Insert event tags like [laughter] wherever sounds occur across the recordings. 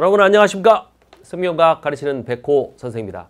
여러분 안녕하십니까? 승용과 가르치는 백호 선생입니다.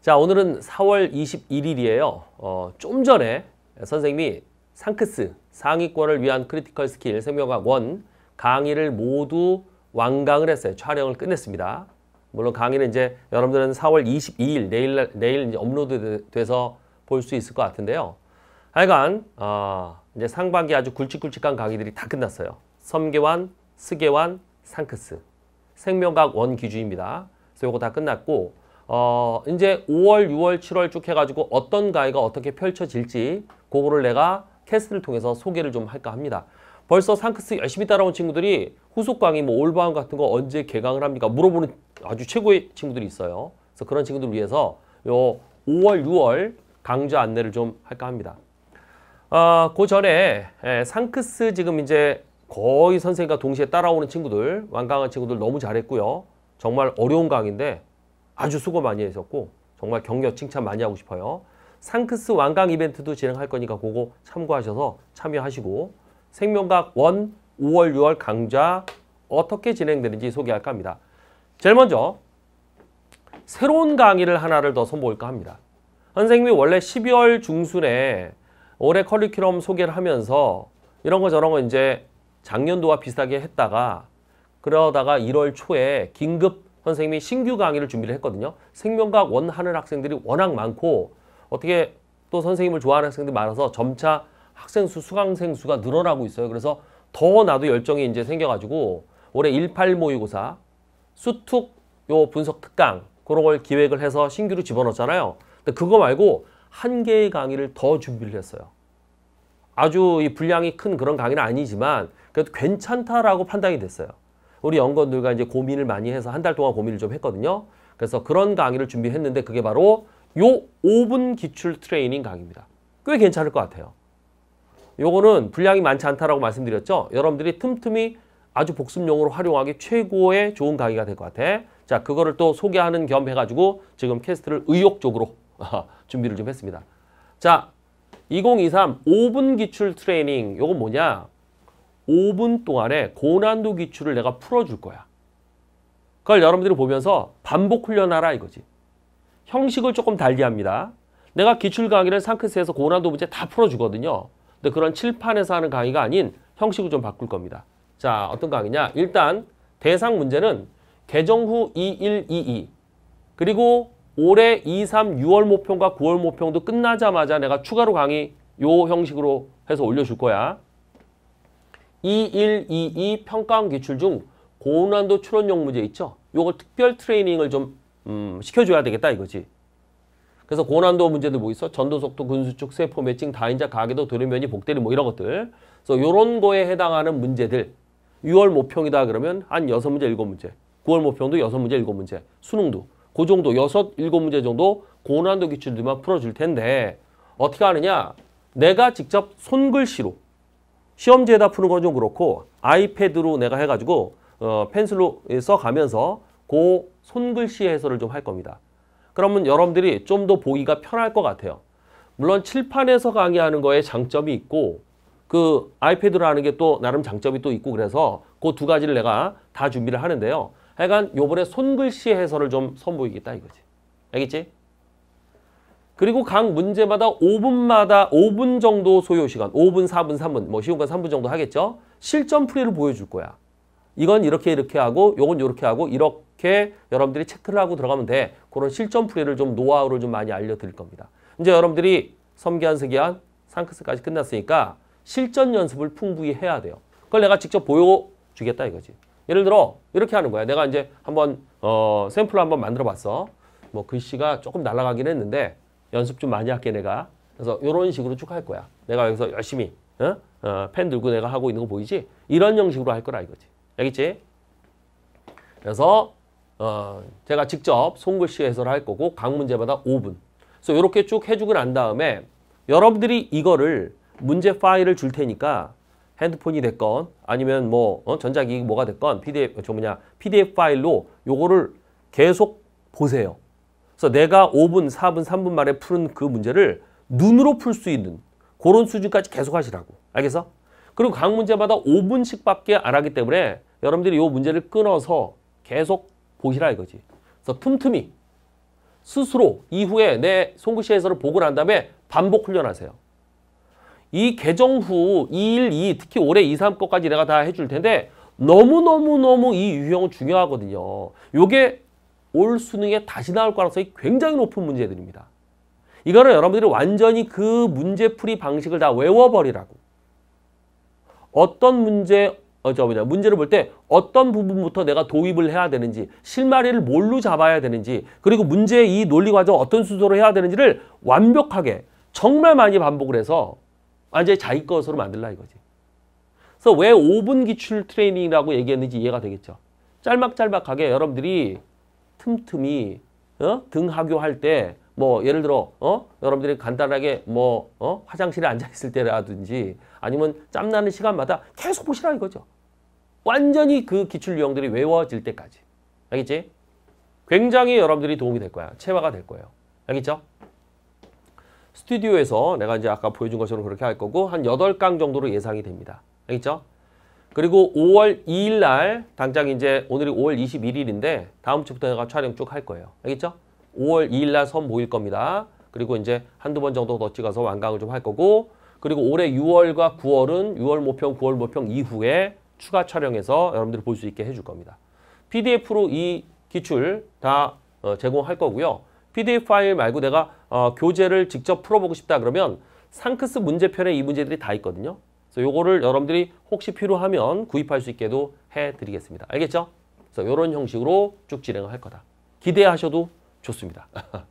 자 오늘은 4월 21일이에요. 어, 좀 전에 선생님이 상크스 상위권을 위한 크리티컬 스킬 생명과학 1 강의를 모두 완강을 했어요. 촬영을 끝냈습니다. 물론 강의는 이제 여러분들은 4월 22일 내일 내일 이제 업로드돼서 볼 수 있을 것 같은데요. 하여간 어, 이제 상반기 아주 굵직굵직한 강의들이 다 끝났어요. 섬계환, 스계환, 상크스 생명각 원 기준입니다. 그래서 요거 다 끝났고 어 이제 5월, 6월, 7월 쭉 해가지고 어떤 가이가 어떻게 펼쳐질지 그거를 내가 캐스트를 통해서 소개를 좀 할까 합니다. 벌써 상크스 열심히 따라온 친구들이 후속 강의 뭐 올바운 같은 거 언제 개강을 합니까? 물어보는 아주 최고의 친구들이 있어요. 그래서 그런 친구들을 위해서 요 5월, 6월 강좌 안내를 좀 할까 합니다. 어, 그 전에 예, 상크스 지금 이제 거의 선생과 동시에 따라오는 친구들, 완강한 친구들 너무 잘했고요. 정말 어려운 강인데 의 아주 수고 많이 하셨고 정말 격려 칭찬 많이 하고 싶어요. 상크스 완강 이벤트도 진행할 거니까 그거 참고하셔서 참여하시고 생명각 1 5월 6월 강좌 어떻게 진행되는지 소개할까 합니다. 제일 먼저 새로운 강의를 하나를 더 선보일까 합니다. 선생님이 원래 12월 중순에 올해 커리큘럼 소개를 하면서 이런 거 저런 거 이제 작년도와 비슷하게 했다가 그러다가 1월 초에 긴급 선생님이 신규 강의를 준비를 했거든요. 생명과학 원하는 학생들이 워낙 많고 어떻게 또 선생님을 좋아하는 학생들이 많아서 점차 학생 수, 수강생 수가 늘어나고 있어요. 그래서 더 나도 열정이 이제 생겨가지고 올해 18 모의고사, 수특 요 분석 특강 그런 걸 기획을 해서 신규로 집어넣었잖아요. 근데 그거 말고 한 개의 강의를 더 준비를 했어요. 아주 이 분량이 큰 그런 강의는 아니지만 그래도 괜찮다라고 판단이 됐어요. 우리 연건들과 이제 고민을 많이 해서 한 달 동안 고민을 좀 했거든요. 그래서 그런 강의를 준비했는데 그게 바로 요 5분 기출 트레이닝 강의입니다. 꽤 괜찮을 것 같아요. 요거는 분량이 많지 않다라고 말씀드렸죠. 여러분들이 틈틈이 아주 복습용으로 활용하기 최고의 좋은 강의가 될 것 같아. 자, 그거를 또 소개하는 겸 해가지고 지금 캐스트를 의욕적으로 [laughs] 준비를 좀 했습니다. 자, 2023 5분 기출 트레이닝 요건 뭐냐? 5분 동안에 고난도 기출을 내가 풀어줄 거야. 그걸 여러분들이 보면서 반복 훈련하라 이거지. 형식을 조금 달리합니다. 내가 기출 강의를 상크스에서 고난도 문제 다 풀어주거든요. 근데 그런 칠판에서 하는 강의가 아닌 형식을 좀 바꿀 겁니다. 자, 어떤 강의냐? 일단 대상 문제는 개정 후 2122 그리고 올해 2, 3, 6월 모평과 9월 모평도 끝나자마자 내가 추가로 강의 요 형식으로 해서 올려줄 거야. 2, 1, 2, 2 평가원 기출 중 고난도 출원용 문제 있죠? 요걸 특별 트레이닝을 좀 음, 시켜줘야 되겠다 이거지. 그래서 고난도 문제들 뭐 있어? 전도속도, 근수축, 세포 매칭, 다인자, 가계도, 도료면이, 복대리 뭐 이런 것들. 그래서 요런 거에 해당하는 문제들. 6월 모평이다 그러면 한 6문제, 7문제. 9월 모평도 6문제, 7문제. 수능도. 그 정도 여섯 일곱 문제 정도 고난도 기출들만 풀어줄 텐데 어떻게 하느냐? 내가 직접 손글씨로 시험지에다 푸는 건 좀 그렇고 아이패드로 내가 해가지고 어, 펜슬로 써가면서 그 손글씨 해설을 좀 할 겁니다. 그러면 여러분들이 좀 더 보기가 편할 것 같아요. 물론 칠판에서 강의하는 거에 장점이 있고 그 아이패드로 하는 게 또 나름 장점이 또 있고 그래서 그 두 가지를 내가 다 준비를 하는데요. 하여간 요번에 손글씨 해설을 좀 선보이겠다 이거지. 알겠지? 그리고 각 문제마다 5분마다 5분 정도 소요시간 5분, 4분, 3분 뭐 쉬운 건 3분 정도 하겠죠? 실전 풀이를 보여줄 거야. 이건 이렇게 이렇게 하고 요건 이렇게 하고 이렇게 여러분들이 체크를 하고 들어가면 돼. 그런 실전 풀이를 좀 노하우를 좀 많이 알려드릴 겁니다. 이제 여러분들이 섬기한, 세기한, 상크스까지 끝났으니까 실전 연습을 풍부히 해야 돼요. 그걸 내가 직접 보여주겠다 이거지. 예를 들어 이렇게 하는 거야. 내가 이제 한번 어, 샘플로 한번 만들어 봤어. 뭐 글씨가 조금 날아가긴 했는데 연습 좀 많이 할게 내가. 그래서 이런 식으로 쭉 할 거야. 내가 여기서 열심히 어? 어, 펜 들고 내가 하고 있는 거 보이지? 이런 형식으로 할 거라 이거지. 알겠지? 그래서 어, 제가 직접 손글씨 해설을 할 거고 각 문제마다 5분. 그래서 이렇게 쭉 해주고 난 다음에 여러분들이 이거를 문제 파일을 줄 테니까 핸드폰이 됐건 아니면 뭐 어? 전자기기 뭐가 됐건 PDF 저 뭐냐 PDF 파일로 요거를 계속 보세요. 그래서 내가 5분, 4분, 3분 만에 푸는 그 문제를 눈으로 풀 수 있는 그런 수준까지 계속 하시라고. 알겠어? 그리고 각 문제마다 5분씩밖에 안 하기 때문에 여러분들이 요 문제를 끊어서 계속 보시라 이거지. 그래서 틈틈이 스스로 이후에 내 송구시 해설을 보고 난 다음에 반복 훈련하세요. 이 개정 후 2일, 2 특히 올해 2, 3 거까지 내가 다 해줄 텐데 너무너무너무 이 유형은 중요하거든요. 요게 올 수능에 다시 나올 가능성이 굉장히 높은 문제들입니다. 이거는 여러분들이 완전히 그 문제풀이 방식을 다 외워버리라고. 어떤 문제, 어, 저 뭐냐, 문제를 볼 때 어떤 부분부터 내가 도입을 해야 되는지, 실마리를 뭘로 잡아야 되는지, 그리고 문제의 이 논리 과정 어떤 순서로 해야 되는지를 완벽하게 정말 많이 반복을 해서 완전히 자기 것으로 만들라 이거지. 그래서 왜 5분 기출 트레이닝이라고 얘기했는지 이해가 되겠죠. 짤막짤막하게 여러분들이 틈틈이 어? 등하교할 때 뭐 예를 들어 어? 여러분들이 간단하게 뭐 어? 화장실에 앉아있을 때라든지 아니면 짬나는 시간마다 계속 보시라 이거죠. 완전히 그 기출 유형들이 외워질 때까지. 알겠지? 굉장히 여러분들이 도움이 될 거야. 체화가 될 거예요. 알겠죠? 스튜디오에서 내가 이제 아까 보여준 것처럼 그렇게 할 거고 한 8강 정도로 예상이 됩니다. 알겠죠? 그리고 5월 2일 날 당장 이제 오늘이 5월 21일인데 다음 주부터 내가 촬영 쭉 할 거예요. 알겠죠? 5월 2일 날선 모일 겁니다. 그리고 이제 한두 번 정도 더 찍어서 완강을 좀 할 거고 그리고 올해 6월과 9월은 6월 모평, 9월 모평 이후에 추가 촬영해서 여러분들이 볼 수 있게 해줄 겁니다. PDF로 이 기출 다 어, 제공할 거고요. PDF 파일 말고 내가 어, 교재를 직접 풀어보고 싶다 그러면 상크스 문제편에 이 문제들이 다 있거든요. 그래서 요거를 여러분들이 혹시 필요하면 구입할 수 있게도 해드리겠습니다. 알겠죠? 그래서 이런 형식으로 쭉 진행을 할 거다. 기대하셔도 좋습니다. [laughs]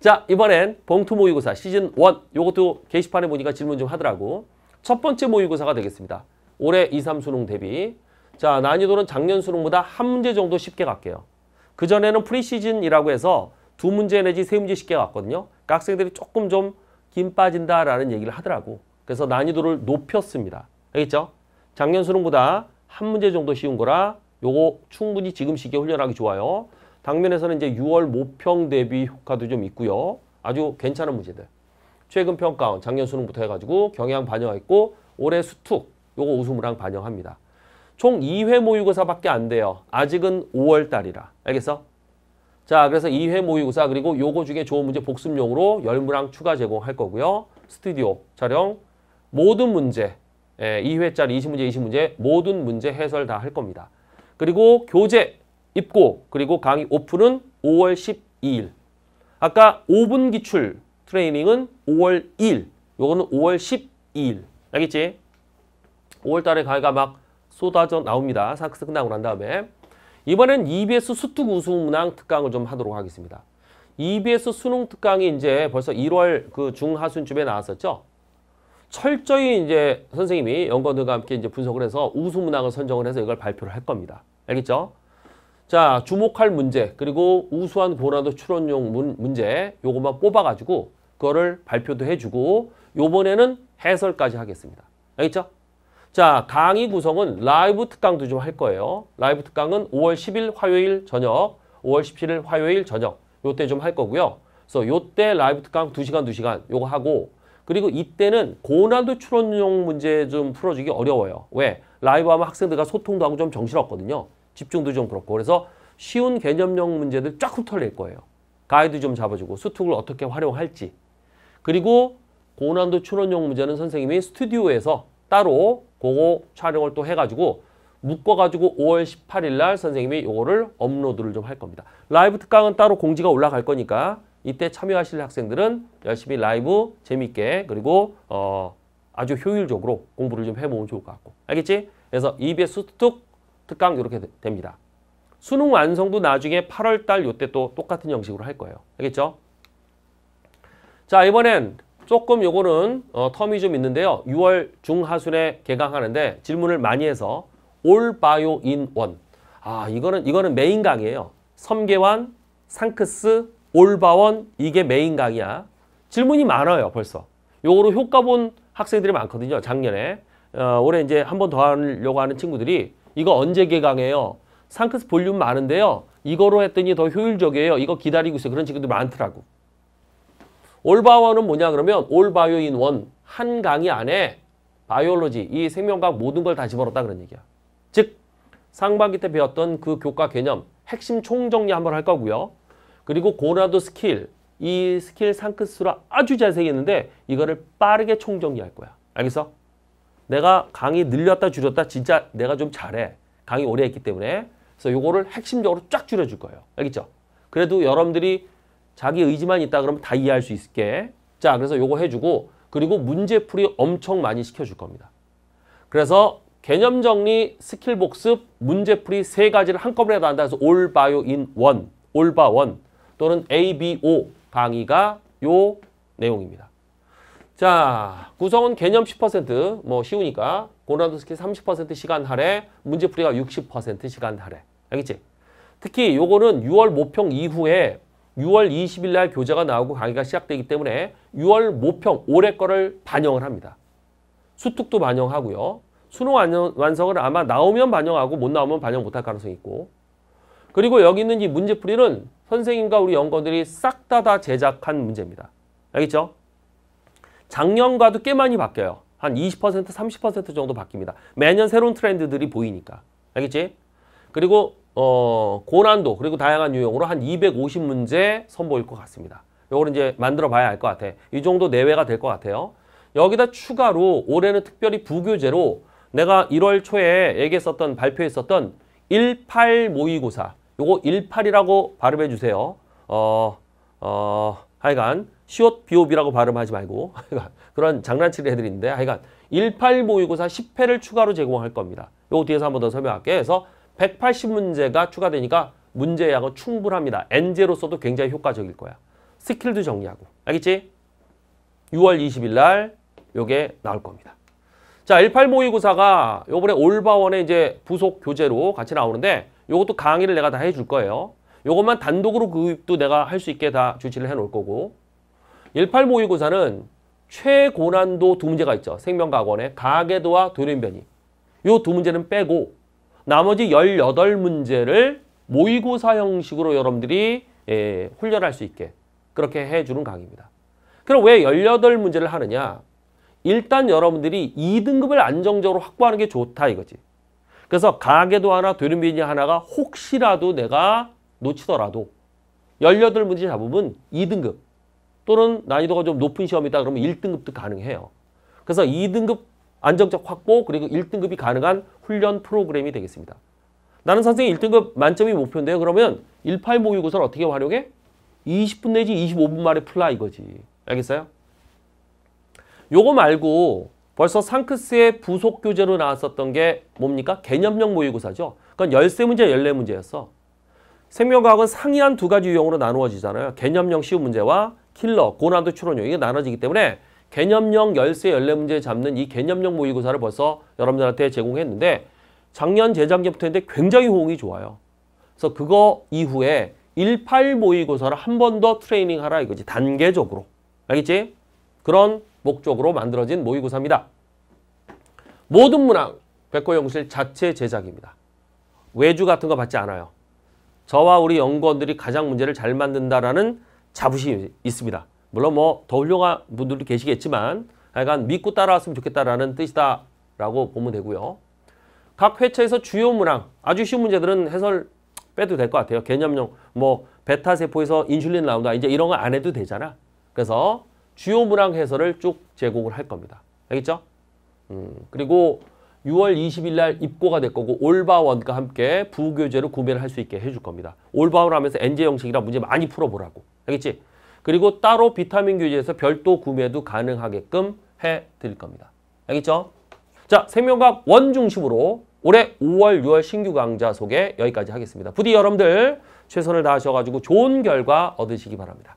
자 이번엔 봉투 모의고사 시즌 1 요것도 게시판에 보니까 질문 좀 하더라고. 첫 번째 모의고사가 되겠습니다. 올해 2, 3 수능 대비. 자 난이도는 작년 수능보다 한 문제 정도 쉽게 갈게요. 그전에는 프리시즌이라고 해서 두 문제 내지 세 문제 쉽게 왔거든요. 그러니까 학생들이 조금 좀김 빠진다라는 얘기를 하더라고. 그래서 난이도를 높였습니다. 알겠죠? 작년 수능보다 한 문제 정도 쉬운 거라 요거 충분히 지금 시기에 훈련하기 좋아요. 당면에서는 이제 6월 모평 대비 효과도 좀 있고요. 아주 괜찮은 문제들. 최근 평가원 작년 수능부터 해가지고 경향 반영했고 올해 수특 요거 우수무랑 반영합니다. 총 2회 모의고사밖에 안 돼요. 아직은 5월 달이라. 알겠어? 자, 그래서 2회 모의고사 그리고 요거 중에 좋은 문제 복습용으로 열문항 추가 제공할 거고요. 스튜디오 촬영 모든 문제 예, 2회짜리 20문제 20문제 모든 문제 해설 다 할 겁니다. 그리고 교재 입고 그리고 강의 오픈은 5월 12일 아까 5분 기출 트레이닝은 5월 1일 요거는 5월 12일 알겠지? 5월 달에 강의가 막 쏟아져 나옵니다. 사크스 끝나고 난 다음에 이번엔 EBS 수특 우수문항 특강을 좀 하도록 하겠습니다. EBS 수능 특강이 이제 벌써 1월 그 중하순쯤에 나왔었죠. 철저히 이제 선생님이 연구원들과 함께 이제 분석을 해서 우수문항을 선정을 해서 이걸 발표를 할 겁니다. 알겠죠? 자, 주목할 문제, 그리고 우수한 고난도 추론용 문, 문제, 요것만 뽑아가지고, 그거를 발표도 해주고, 요번에는 해설까지 하겠습니다. 알겠죠? 자, 강의 구성은 라이브 특강도 좀 할 거예요. 라이브 특강은 5월 10일 화요일 저녁, 5월 17일 화요일 저녁 요때 좀 할 거고요. 그래서 요때 라이브 특강 2시간 2시간 요거 하고 그리고 이때는 고난도 추론용 문제 좀 풀어주기 어려워요. 왜? 라이브 하면 학생들과 소통도 하고 좀 정신없거든요. 집중도 좀 그렇고 그래서 쉬운 개념용 문제들 쫙 훑어낼 거예요. 가이드 좀 잡아주고 수특을 어떻게 활용할지 그리고 고난도 추론용 문제는 선생님이 스튜디오에서 따로 그거 촬영을 또 해가지고 묶어가지고 5월 18일 날 선생님이 요거를 업로드를 좀 할 겁니다. 라이브 특강은 따로 공지가 올라갈 거니까 이때 참여하실 학생들은 열심히 라이브 재밌게 그리고 어 아주 효율적으로 공부를 좀 해보면 좋을 것 같고 알겠지? 그래서 EBS 툭 특강 이렇게 됩니다. 수능 완성도 나중에 8월달 요때 또 똑같은 형식으로 할 거예요. 알겠죠? 자 이번엔 조금 요거는 어, 텀이 좀 있는데요. 6월 중하순에 개강하는데 질문을 많이 해서 올바요 인원. 아, 이거는 이거는 메인 강이에요 섬계환, 상크스, 올바원 이게 메인 강이야 질문이 많아요, 벌써. 요거로 효과 본 학생들이 많거든요, 작년에. 어, 올해 이제 한 번 더 하려고 하는 친구들이 이거 언제 개강해요? 상크스 볼륨 많은데요. 이거로 했더니 더 효율적이에요. 이거 기다리고 있어요. 그런 친구들 많더라고. 올바와는 뭐냐 그러면 올바이오인 원, 한 강의 안에 바이올로지, 이 생명과학 모든 걸 다 집어넣었다 그런 얘기야. 즉, 상반기 때 배웠던 그 교과 개념, 핵심 총정리 한번 할 거고요. 그리고 고난도 스킬, 이 스킬 상크스로 아주 잘 새겼는데 이거를 빠르게 총정리할 거야. 알겠어? 내가 강의 늘렸다 줄였다 진짜 내가 좀 잘해. 강의 오래 했기 때문에. 그래서 요거를 핵심적으로 쫙 줄여줄 거예요. 알겠죠? 그래도 여러분들이 자기 의지만 있다 그러면 다 이해할 수 있게 자 그래서 요거 해주고 그리고 문제풀이 엄청 많이 시켜줄 겁니다. 그래서 개념 정리, 스킬 복습, 문제풀이 세 가지를 한꺼번에 다 한다 해서 올 바요 인 원, 올바 원 또는 ABO 강의가 요 내용입니다. 자, 구성은 개념 10%, 뭐 쉬우니까 고난도 스킬 30% 시간 할애, 문제풀이가 60% 시간 할애. 알겠지? 특히 요거는 6월 모평 이후에 6월 20일 날 교재가 나오고 강의가 시작되기 때문에 6월 모평 올해 거를 반영을 합니다. 수특도 반영하고요. 수능 완성을 아마 나오면 반영하고 못 나오면 반영 못할 가능성이 있고 그리고 여기 있는 이 문제풀이는 선생님과 우리 연구원들이 싹 다 다 제작한 문제입니다. 알겠죠? 작년과도 꽤 많이 바뀌어요. 한 20%, 30% 정도 바뀝니다. 매년 새로운 트렌드들이 보이니까. 알겠지? 그리고 어, 고난도 그리고 다양한 유형으로 한 250문제 선보일 것 같습니다. 요걸 이제 만들어 봐야 알 것 같아. 이 정도 내외가 될 것 같아요. 여기다 추가로 올해는 특별히 부교재로 내가 1월 초에 얘기했었던 발표했었던 18 모의고사 요거 18이라고 발음해 주세요. 어, 어, 하여간 시옷 비옵이라고 발음하지 말고 [laughs] 하여간 그런 장난치를 해드리는데 하여간 18 모의고사 10회를 추가로 제공할 겁니다. 요거 뒤에서 한 번 더 설명할게. 요 그래서 180문제가 추가되니까 문제 양은 충분합니다. 엔제로서도 굉장히 효과적일 거야. 스킬도 정리하고. 알겠지? 6월 20일 날 요게 나올 겁니다. 자, 18 모의고사가 요번에 올바원의 이제 부속 교재로 같이 나오는데 요것도 강의를 내가 다 해줄 거예요. 요것만 단독으로 그입도 내가 할 수 있게 다 조치를 해 놓을 거고 18 모의고사는 최고난도 두 문제가 있죠. 생명과학원의 가계도와 돌연변이. 요 두 문제는 빼고 나머지 18문제를 모의고사 형식으로 여러분들이 예, 훈련할 수 있게 그렇게 해주는 강의입니다. 그럼 왜 18문제를 하느냐? 일단 여러분들이 2등급을 안정적으로 확보하는 게 좋다 이거지. 그래서 가계도 하나, 도련비니 하나가 혹시라도 내가 놓치더라도 18문제 잡으면 2등급 또는 난이도가 좀 높은 시험이다 그러면 1등급도 가능해요. 그래서 2등급 안정적 확보 그리고 1등급이 가능한 훈련 프로그램이 되겠습니다. 나는 선생님 1등급 만점이 목표인데요. 그러면 18 모의고사를 어떻게 활용해? 20분 내지 25분 만에 풀라 이거지. 알겠어요? 요거 말고 벌써 상크스의 부속 교재로 나왔었던 게 뭡니까? 개념형 모의고사죠. 그건 13문제, 14문제였어. 생명과학은 상이한 두 가지 유형으로 나누어지잖아요. 개념형 쉬운 문제와 킬러, 고난도 추론형 이게 나눠지기 때문에 개념형 열쇠 열네 문제 잡는 이 개념형 모의고사를 벌써 여러분들한테 제공했는데 작년, 재작년부터 했는데 굉장히 호응이 좋아요. 그래서 그거 이후에 18 모의고사를 한 번 더 트레이닝하라 이거지. 단계적으로. 알겠지? 그런 목적으로 만들어진 모의고사입니다. 모든 문항, 백호영실 자체 제작입니다. 외주 같은 거 받지 않아요. 저와 우리 연구원들이 가장 문제를 잘 만든다라는 자부심이 있습니다. 물론 뭐 더 훌륭한 분들도 계시겠지만 약간 믿고 따라왔으면 좋겠다라는 뜻이다 라고 보면 되고요. 각 회차에서 주요 문항, 아주 쉬운 문제들은 해설 빼도 될 것 같아요. 개념용, 뭐 베타세포에서 인슐린 나온다. 이제 이런 거 안 해도 되잖아. 그래서 주요 문항 해설을 쭉 제공을 할 겁니다. 알겠죠? 음, 그리고 6월 20일 날 입고가 될 거고 올바원과 함께 부교재로 구매를 할 수 있게 해줄 겁니다. 올바원 하면서 NJ 형식이라 문제 많이 풀어보라고. 알겠지? 그리고 따로 비타민 교재에서 별도 구매도 가능하게끔 해 드릴 겁니다. 알겠죠? 자, 생명과학 원 중심으로 올해 5월, 6월 신규 강좌 소개 여기까지 하겠습니다. 부디 여러분들 최선을 다하셔가지고 좋은 결과 얻으시기 바랍니다.